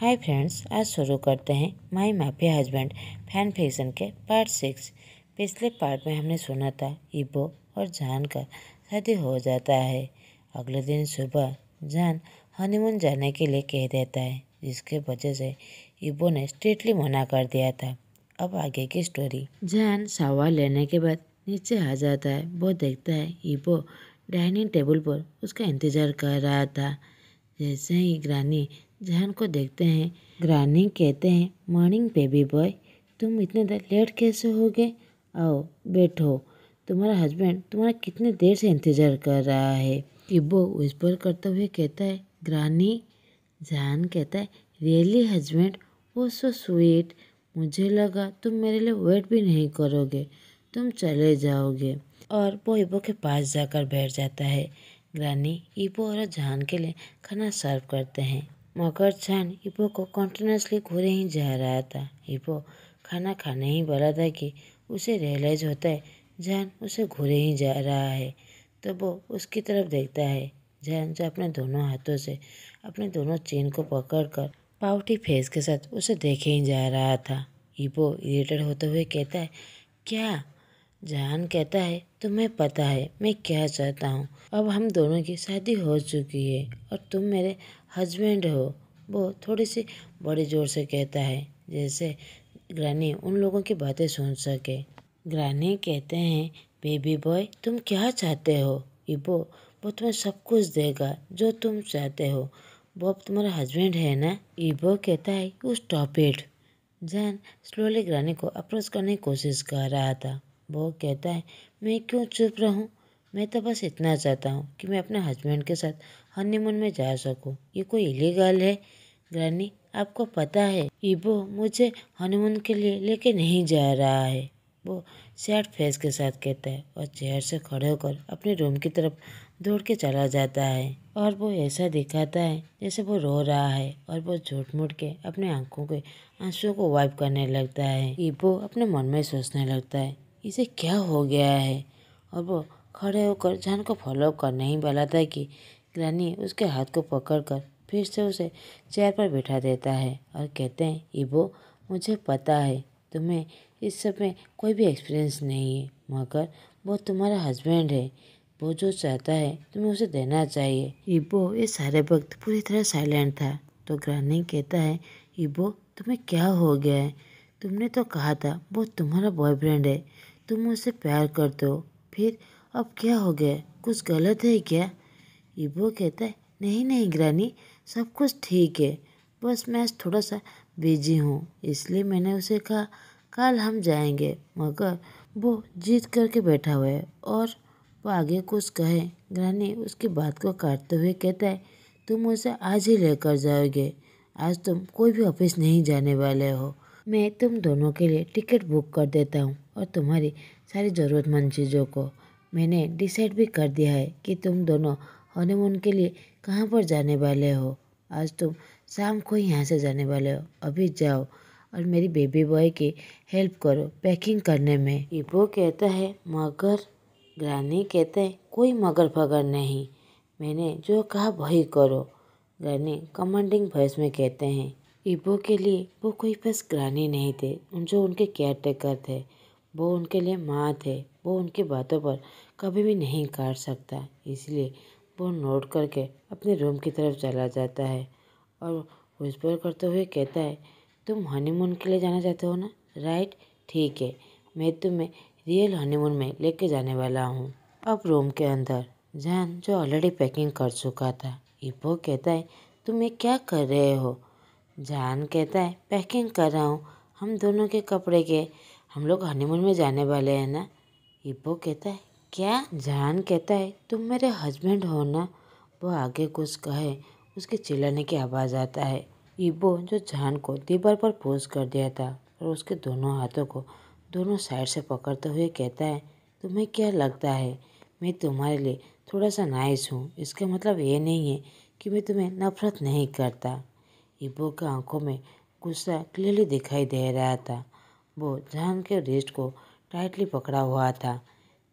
hi friends आज शुरू करते हैं my mafia husband fan fiction के पार्ट सिक्स पिछले पार्ट में हमने सुना था इबो और जान का शादी हो जाता है अगले दिन सुबह जान हनीमून जाने के लिए कह देता है जिसके वजह से इबो ने स्ट्रिक्टली मना कर दिया था अब आगे की स्टोरी जान सावा लेने के बाद नीचे आ जाता है वो देखता है इबो डाइनिंग टेबल पर उसका इंतज़ार कर रहा था जैसे ही ग्रानी जहान को देखते हैं ग्रानी कहते हैं मॉर्निंग बेबी बॉय तुम इतने देर लेट कैसे हो गए आओ बैठो तुम्हारा हस्बैंड तुम्हारा कितने देर से इंतज़ार कर रहा है टिब्बो पर करते हुए कहता है ग्रानी जहान कहता है रियली हस्बैंड वो सो स्वीट मुझे लगा तुम मेरे लिए वेट भी नहीं करोगे तुम चले जाओगे और वो हिब्बो के पास जाकर बैठ जाता है रानी ईबो और जहान के लिए खाना सर्व करते हैं मगर जहान ईबो को कॉन्टिन्यूसली घूरे ही जा रहा था ईबो खाना खाने ही बोला था कि उसे रियलाइज होता है जहान उसे घूरे ही जा रहा है तो वो उसकी तरफ देखता है जहान जो अपने दोनों हाथों से अपने दोनों चेन को पकड़कर पावटी फेस के साथ उसे देखे ही जा रहा था ईबो इरिटेड होते हुए कहता है क्या जहान कहता है तुम्हें पता है मैं क्या चाहता हूँ अब हम दोनों की शादी हो चुकी है और तुम मेरे हस्बैंड हो वो थोड़ी सी बड़े जोर से कहता है जैसे ग्रानी उन लोगों की बातें सुन सके ग्रानी कहते हैं बेबी बॉय तुम क्या चाहते हो इबो वो तुम्हें सब कुछ देगा जो तुम चाहते हो अब तुम्हारा हस्बैंड है ना इबो कहता है उस टॉपिट जैन स्लोली ग्रानी को अप्रोच करने की कोशिश कर रहा था वो कहता है मैं क्यों चुप रहूं मैं तो बस इतना चाहता हूँ कि मैं अपने हस्बैंड के साथ हनीमून में जा सकूं ये कोई इलीगल है ग्रानी आपको पता है ईबो मुझे हनीमून के लिए लेके नहीं जा रहा है वो सैड फेस के साथ कहता है और चेयर से खड़े होकर अपने रूम की तरफ दौड़ के चला जाता है और वो ऐसा दिखाता है जैसे वो रो रहा है और वो झूठ मूठ के अपने आंखों के आंसुओं को वाइप करने लगता है ईबो अपने मन में सोचने लगता है इसे क्या हो गया है और वो खड़े होकर जान को फॉलो करने ही वाला था कि रानी उसके हाथ को पकड़कर फिर से उसे चेयर पर बैठा देता है और कहते हैं इबो मुझे पता है तुम्हें इस सब में कोई भी एक्सपीरियंस नहीं है मगर वो तुम्हारा हस्बैंड है वो जो चाहता है तुम्हें उसे देना चाहिए इबो ये सारे वक्त पूरी तरह साइलेंट था तो ग्रानी कहता है इबो तुम्हें क्या हो गया है तुमने तो कहा था वो तुम्हारा बॉयफ्रेंड है तुम उसे प्यार करते हो फिर अब क्या हो गया कुछ गलत है क्या इबो कहता है नहीं नहीं ग्रानी सब कुछ ठीक है बस मैं थोड़ा सा बिजी हूँ इसलिए मैंने उसे कहा कल हम जाएंगे मगर वो जीत करके बैठा हुआ है और वो आगे कुछ कहे ग्रानी उसकी बात को काटते हुए कहता है तुम उसे आज ही लेकर जाओगे आज तुम कोई भी ऑफिस नहीं जाने वाले हो मैं तुम दोनों के लिए टिकट बुक कर देता हूँ और तुम्हारी सारी ज़रूरतमंद चीज़ों को मैंने डिसाइड भी कर दिया है कि तुम दोनों हनीमून के लिए कहाँ पर जाने वाले हो आज तुम शाम को ही यहाँ से जाने वाले हो अभी जाओ और मेरी बेबी बॉय की हेल्प करो पैकिंग करने में इबो कहता है मगर ग्रानी कहते हैं कोई मगर फगर नहीं मैंने जो कहा वही करो ग्रानी कमांडिंग वॉइस में कहते हैं इबो के लिए वो कोई बस ग्रानी नहीं थे जो उनके केयर टेकर थे वो उनके लिए माँ थे वो उनकी बातों पर कभी भी नहीं काट सकता इसलिए वो नोट करके अपने रूम की तरफ चला जाता है और विस्पर करते हुए कहता है तुम हनीमून के लिए जाना चाहते हो ना राइट ठीक है मैं तुम्हें रियल हनीमून में लेके जाने वाला हूँ अब रूम के अंदर जान जो ऑलरेडी पैकिंग कर चुका था इबो कहता है तुम ये क्या कर रहे हो जान कहता है पैकिंग कर रहा हूँ हम दोनों के कपड़े के हम लोग हनीमून में जाने वाले हैं ना इब्बो कहता है क्या जान कहता है तुम मेरे हस्बैंड हो ना वो आगे कुछ कहे उसके चिल्लाने की आवाज़ आता है इब्बो जो जान को दीवार पर पोज कर दिया था और उसके दोनों हाथों को दोनों साइड से पकड़ते हुए कहता है तुम्हें क्या लगता है मैं तुम्हारे लिए थोड़ा सा नाइस हूँ इसका मतलब ये नहीं है कि मैं तुम्हें नफरत नहीं करता इबो की आंखों में गुस्सा क्लियरली दिखाई दे रहा था वो जहान के रिस्ट को टाइटली पकड़ा हुआ था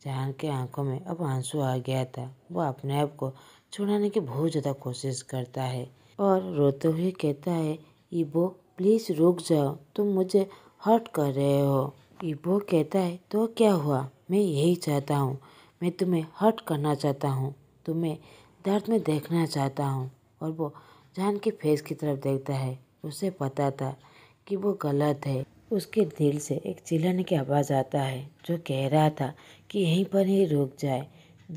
जहान के आंखों में अब आंसू आ गया था वो अपने आप को छुड़ाने की बहुत ज़्यादा कोशिश करता है और रोते हुए कहता है ईबो प्लीज़ रुक जाओ तुम मुझे हर्ट कर रहे हो ईबो कहता है तो क्या हुआ मैं यही चाहता हूँ मैं तुम्हें हर्ट करना चाहता हूँ तुम्हें दर्द में देखना चाहता हूँ और वो जान के फेस की तरफ देखता है उसे पता था कि वो गलत है उसके दिल से एक चिल्लाने की आवाज़ आता है जो कह रहा था कि यहीं पर ही रुक जाए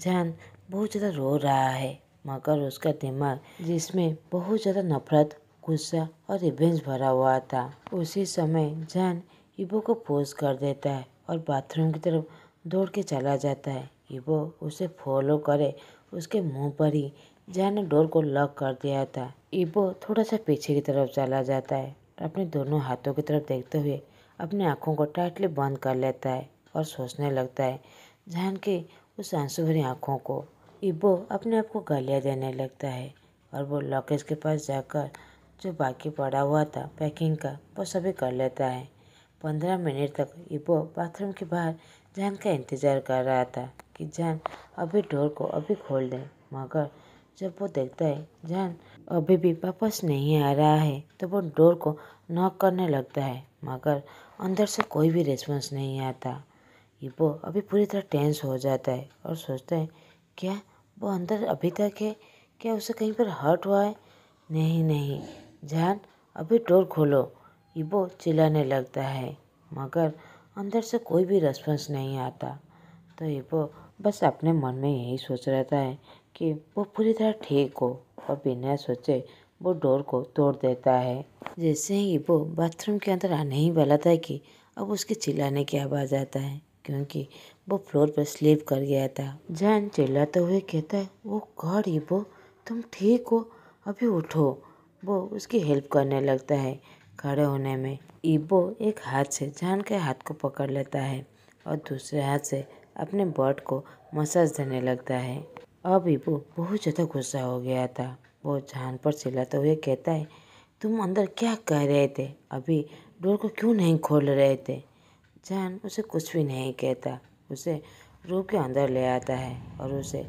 जान बहुत ज़्यादा रो रहा है मगर उसका दिमाग जिसमें बहुत ज़्यादा नफरत गुस्सा और रिवेंज भरा हुआ था उसी समय जान इबो को पोज कर देता है और बाथरूम की तरफ दौड़ के चला जाता है ईबो उसे फॉलो करे उसके मुंह पर ही जहाँ ने डोर को लॉक कर दिया था इबो थोड़ा सा पीछे की तरफ चला जाता है अपने दोनों हाथों की तरफ देखते हुए अपनी आँखों को टाइटली बंद कर लेता है और सोचने लगता है जहन के उस आंसू भरी आँखों को इबो अपने आप को गालियाँ देने लगता है और वो लॉकेज के पास जाकर जो बाकी पड़ा हुआ था पैकिंग का वो सभी कर लेता है पंद्रह मिनट तक इबो बाथरूम के बाहर जहन का इंतज़ार कर रहा था कि जहन अभी डोर को अभी खोल दें मगर जब वो देखता है जान अभी भी वापस नहीं आ रहा है तो वो डोर को नॉक करने लगता है मगर अंदर से कोई भी रेस्पॉन्स नहीं आता वो अभी पूरी तरह टेंस हो जाता है और सोचता है क्या वो अंदर अभी तक है क्या उसे कहीं पर हर्ट हुआ है नहीं नहीं जान अभी डोर खोलो वो चिल्लाने लगता है मगर अंदर से कोई भी रेस्पॉन्स नहीं आता तो वो बस अपने मन में यही सोच रहता है कि वो पूरी तरह ठीक हो और बिना सोचे वो डोर को तोड़ देता है जैसे ही वो बाथरूम के अंदर आने ही वाला था कि अब उसके चिल्लाने की आवाज़ आता है क्योंकि वो फ्लोर पर स्लीप कर गया था जान चिल्लाते हुए कहता है वो गॉड ही वो तुम ठीक हो अभी उठो वो उसकी हेल्प करने लगता है खड़े होने में ईबो एक हाथ से जान के हाथ को पकड़ लेता है और दूसरे हाथ से अपने बॉड को मसाज देने लगता है अब ईबो बहुत ज़्यादा गुस्सा हो गया था वो जान पर चिल्लाते हुए कहता है तुम अंदर क्या कह रहे थे अभी डोर को क्यों नहीं खोल रहे थे जान उसे कुछ भी नहीं कहता उसे रू के अंदर ले आता है और उसे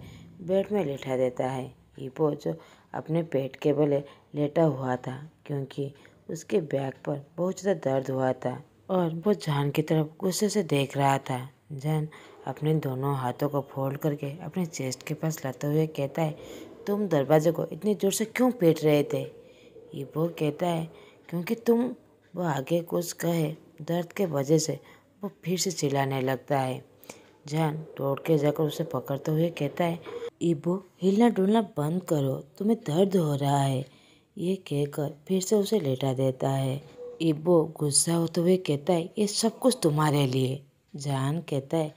बेड में लेटा देता है ईबो जो अपने पेट के बले लेटा हुआ था क्योंकि उसके बैक पर बहुत ज़्यादा दर्द हुआ था और वो जान की तरफ गुस्से से देख रहा था जैन अपने दोनों हाथों को फोल्ड करके अपने चेस्ट के पास लाते हुए कहता है तुम दरवाजे को इतनी ज़ोर से क्यों पीट रहे थे ये वो कहता है क्योंकि तुम वो आगे कुछ कहे दर्द के वजह से वो फिर से चिल्लाने लगता है जान तोड़ के जाकर उसे पकड़ते हुए कहता है ईबो हिलना डुलना बंद करो तुम्हें दर्द हो रहा है ये कहकर फिर से उसे लेटा देता है ईबो गुस्सा होते हुए कहता है ये सब कुछ तुम्हारे लिए जान कहता है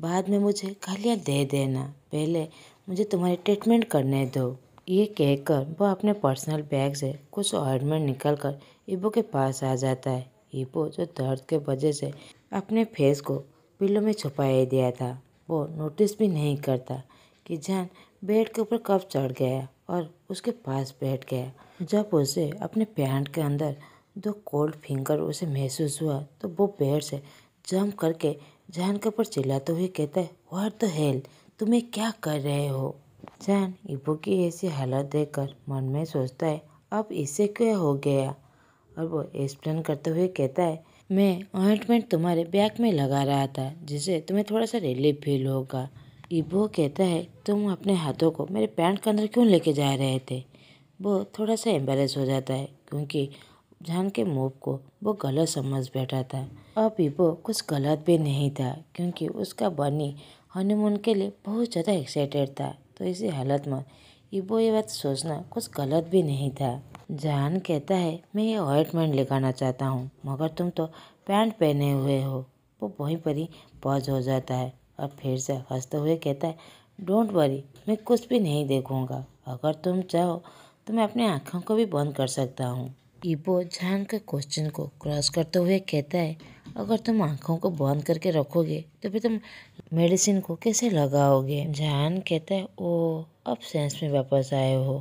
बाद में मुझे गालियाँ दे देना पहले मुझे तुम्हारी ट्रीटमेंट करने दो ये कहकर वो अपने पर्सनल बैग से कुछ ऑर्नमेंट निकल कर ईबो के पास आ जाता है ईबो जो दर्द के वजह से अपने फेस को पिल्लों में छुपाए दिया था वो नोटिस भी नहीं करता कि जान बेड के ऊपर कब चढ़ गया और उसके पास बैठ गया जब उसे अपने पैंट के अंदर दो कोल्ड फिंगर उसे महसूस हुआ तो वो बेड से जम करके जैन के ऊपर चिल्लाते हुए कहता है वर द हेल तुम्हें क्या कर रहे हो जैन इबो की ऐसी हालत देखकर मन में सोचता है अब इससे क्या हो गया और वो एक्सप्लेन करते हुए कहता है मैं अइंटमेंट तुम्हारे बैग में लगा रहा था जिससे तुम्हें थोड़ा सा रिलीफ फील होगा इबो कहता है तुम अपने हाथों को मेरे पैंट के अंदर क्यों लेके जा रहे थे वो थोड़ा सा एम्बेरस हो जाता है क्योंकि जान के मोब को वो गलत समझ बैठा था अभी वो कुछ गलत भी नहीं था क्योंकि उसका बनी हनीमून के लिए बहुत ज़्यादा एक्साइटेड था तो इसी हालत में इबो ये बात सोचना कुछ गलत भी नहीं था जान कहता है मैं ये अइटमेंट लगाना चाहता हूँ मगर तुम तो पैंट पहने हुए हो वो वहीं पर ही पॉज हो जाता है और फिर से हंसते हुए कहता है डोंट वरी मैं कुछ भी नहीं देखूँगा अगर तुम चाहो तो मैं अपनी आँखों को भी बंद कर सकता हूँ इबो झांग के क्वेश्चन को क्रॉस करते हुए कहता है अगर तुम आंखों को बंद करके रखोगे तो फिर तुम मेडिसिन को कैसे लगाओगे जहान कहता है ओ अब सेंस में वापस आए हो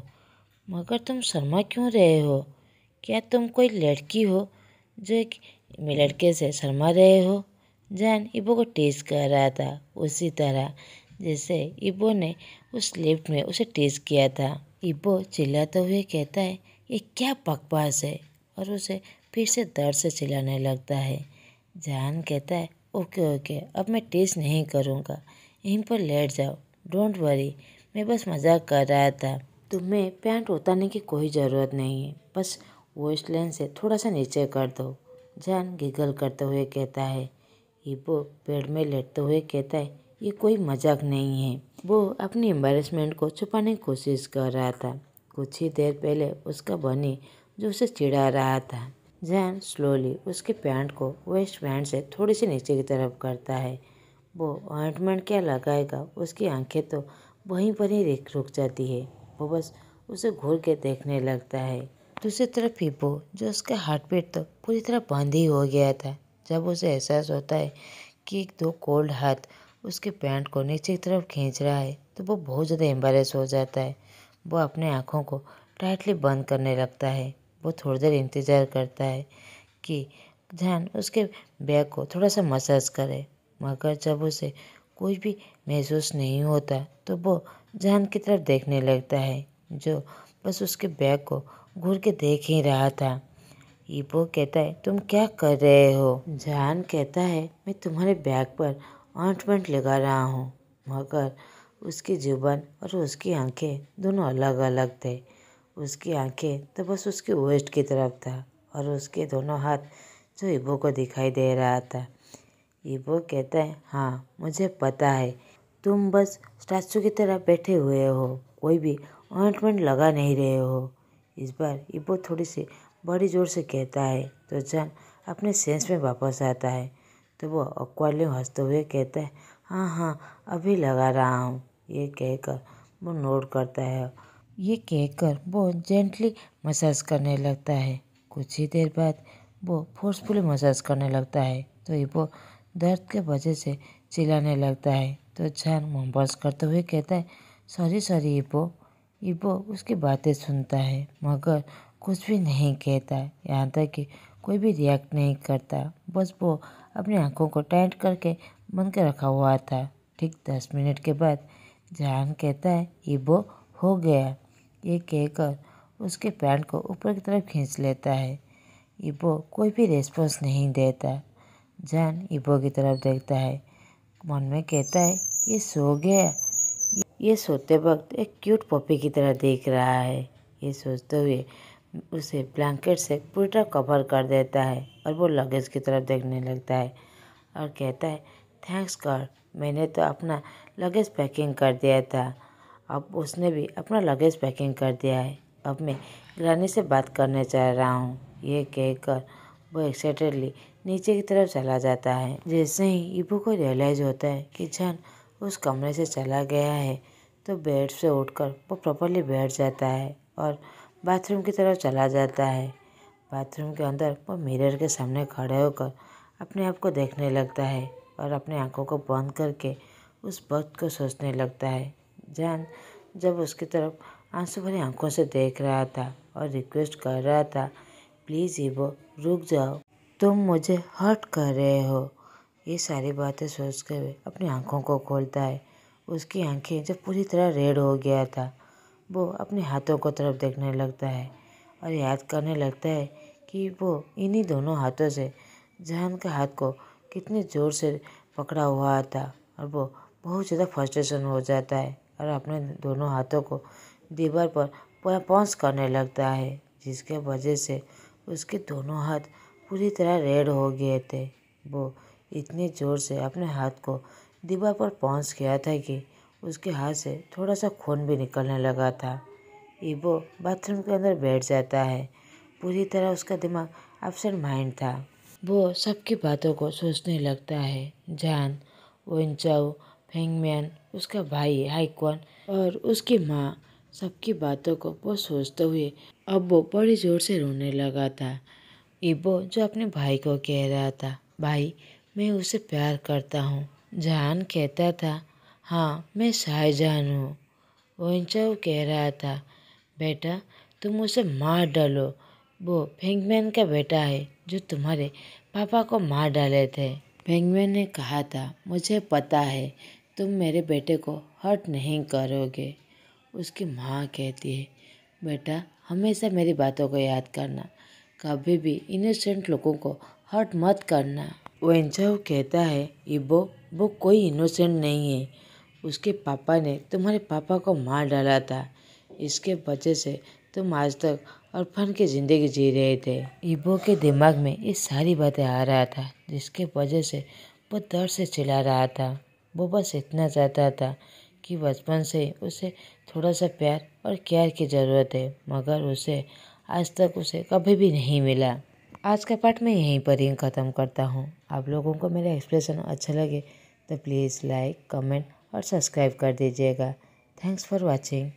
मगर तुम शर्मा क्यों रहे हो क्या तुम कोई लड़की हो जो एक लड़के से शर्मा रहे हो जान इबो को टेस्ट कर रहा था उसी तरह जैसे इबो ने उस लिफ्ट में उसे टेस्ट किया था इबो चिल्लाते हुए कहता है ये क्या बकवास है और उसे फिर से दर्द से चिल्लाने लगता है जान कहता है ओके ओके अब मैं टेस्ट नहीं करूँगा यहीं पर लेट जाओ डोंट वरी मैं बस मजाक कर रहा था तुम्हें पैंट उतारने की कोई ज़रूरत नहीं है बस वेस्ट लाइन से थोड़ा सा नीचे कर दो जान गिगल करते हुए कहता है हिपो बेड में लेटते हुए कहता है ये कोई मजाक नहीं है वो अपनी एम्बेरसमेंट को छुपाने की कोशिश कर रहा था कुछ ही देर पहले उसका बनी जो उसे चिढ़ा रहा था जैन स्लोली उसके पैंट को वेस्ट पैंट से थोड़ी सी नीचे की तरफ करता है वो ऑइंटमेंट क्या लगाएगा उसकी आंखें तो वहीं पर ही रिक रुक जाती है वो बस उसे घूर के देखने लगता है दूसरी तरफ पीपो जो उसका हार्ट बीट तो पूरी तरह बंद ही हो गया था जब उसे एहसास होता है कि एक दो कोल्ड हाथ उसके पैंट को नीचे की तरफ खींच रहा है तो वो बहुत ज़्यादा एम्बेरस हो जाता है वो अपने आँखों को टाइटली बंद करने लगता है वो थोड़ी देर इंतज़ार करता है कि ध्यान उसके बैग को थोड़ा सा मसाज करे मगर जब उसे कुछ भी महसूस नहीं होता तो वो जहन की तरफ देखने लगता है जो बस उसके बैग को घूर के देख ही रहा था ईपो कहता है तुम क्या कर रहे हो जहान कहता है मैं तुम्हारे बैग पर ऑइंटमेंट लगा रहा हूँ मगर उसकी ज़ुबान और उसकी आँखें दोनों अलग अलग थे उसकी आँखें तो बस उसके वेस्ट की तरफ था और उसके दोनों हाथ जो इबो को दिखाई दे रहा था इबो कहता है हाँ मुझे पता है तुम बस स्टैचू की तरह बैठे हुए हो कोई भी ऑइंटमेंट लगा नहीं रहे हो इस बार इबो थोड़ी सी बड़ी जोर से कहता है तो जान अपने सेंस में वापस आता है तो वो अकवाली हंसते हुए कहता है हाँ हाँ अभी लगा रहा हूँ ये कहकर वो नोट करता है ये कहकर वो जेंटली मसाज करने लगता है कुछ ही देर बाद वो फोर्सफुली मसाज करने लगता है तो वो दर्द के वजह से चिल्लाने लगता है तो जान मोहब्बत करते हुए कहता है सॉरी सॉरी इबो इबो उसकी बातें सुनता है मगर कुछ भी नहीं कहता यहाँ तक कि कोई भी रिएक्ट नहीं करता बस वो अपनी आंखों को टाइट करके बंद के रखा हुआ था ठीक दस मिनट के बाद जान कहता है ईबो हो गया ये कहकर उसके पैंट को ऊपर की तरफ खींच लेता है ईबो कोई भी रेस्पॉन्स नहीं देता जान ईबो की तरफ देखता है मन में कहता है ये सो गया ये सोते वक्त एक क्यूट पॉपी की तरह देख रहा है ये सोचते हुए उसे ब्लैंकेट से पूरी तरह कवर कर देता है और वो लगेज की तरफ देखने लगता है और कहता है थैंक्स गॉड मैंने तो अपना लगेज पैकिंग कर दिया था अब उसने भी अपना लगेज पैकिंग कर दिया है अब मैं रानी से बात करने चाह रहा हूँ ये कहकर वो एक्साइटेडली नीचे की तरफ चला जाता है जैसे ही इबू को रियलाइज़ होता है कि जान उस कमरे से चला गया है तो बेड से उठकर वो प्रॉपरली बैठ जाता है और बाथरूम की तरफ चला जाता है बाथरूम के अंदर वो मिरर के सामने खड़े होकर अपने आप को देखने लगता है और अपने आँखों को बंद करके उस वक्त को सोचने लगता है जान जब उसकी तरफ आंसू भरी आंखों से देख रहा था और रिक्वेस्ट कर रहा था प्लीज़ ईबो रुक जाओ तुम मुझे हर्ट कर रहे हो ये सारी बातें सोच कर अपनी आंखों को खोलता है उसकी आंखें जब पूरी तरह रेड हो गया था वो अपने हाथों को तरफ देखने लगता है और याद करने लगता है कि वो इन्हीं दोनों हाथों से जहन के हाथ को कितने ज़ोर से पकड़ा हुआ था और वो बहुत ज़्यादा फ्रस्ट्रेशन हो जाता है और अपने दोनों हाथों को दीवार पर पोंछ करने लगता है जिसके वजह से उसके दोनों हाथ पूरी तरह रेड हो गए थे वो इतने ज़ोर से अपने हाथ को दीवार पर पौस गया था कि उसके हाथ से थोड़ा सा खून भी निकलने लगा था वो बाथरूम के अंदर बैठ जाता है पूरी तरह उसका दिमाग अपसेट माइंड था वो सबकी बातों को सोचने लगता है जान इंचाऊ फेंगमैन उसका भाई हाइकवान और उसकी माँ सबकी बातों को वो सोचते हुए वो बड़े जोर से रोने लगा था इबो जो अपने भाई को कह रहा था भाई मैं उसे प्यार करता हूँ जहान कहता था हाँ मैं शाहजहान हूँ वोइंचाओ कह रहा था बेटा तुम उसे मार डालो वो फेंगमैन का बेटा है जो तुम्हारे पापा को मार डाले थे फेंगमैन ने कहा था मुझे पता है तुम मेरे बेटे को हर्ट नहीं करोगे उसकी माँ कहती है बेटा हमेशा मेरी बातों को याद करना कभी भी इनोसेंट लोगों को हर्ट मत करना वेंचव कहता है इबो वो कोई इनोसेंट नहीं है उसके पापा ने तुम्हारे पापा को मार डाला था इसके वजह से तुम आज तक फन की ज़िंदगी जी रहे थे इबो के दिमाग में ये सारी बातें आ रहा था जिसके वजह से वो डर से चिल्ला रहा था वो बस इतना चाहता था कि बचपन से उसे थोड़ा सा प्यार और केयर की ज़रूरत है मगर उसे आज तक उसे कभी भी नहीं मिला आज का पार्ट मैं यहीं पर ही ख़त्म करता हूँ आप लोगों को मेरा एक्सप्रेशन अच्छा लगे तो प्लीज़ लाइक कमेंट और सब्सक्राइब कर दीजिएगा थैंक्स फॉर वॉचिंग